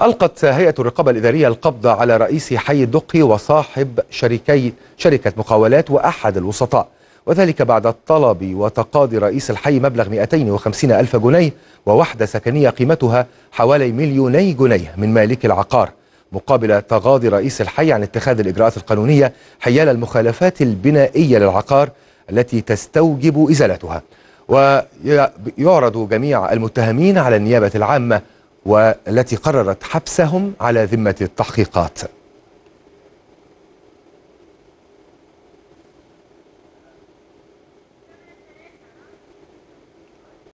ألقت هيئة الرقابة الإدارية القبض على رئيس حي الدقي وصاحب شركي شركة مقاولات وأحد الوسطاء وذلك بعد طلب وتقاضي رئيس الحي مبلغ 250 ألف جنيه ووحدة سكنية قيمتها حوالي مليوني جنيه من مالك العقار مقابل تغاضي رئيس الحي عن اتخاذ الإجراءات القانونية حيال المخالفات البنائية للعقار التي تستوجب إزالتها ويعرض جميع المتهمين على النيابة العامة والتي قررت حبسهم على ذمة التحقيقات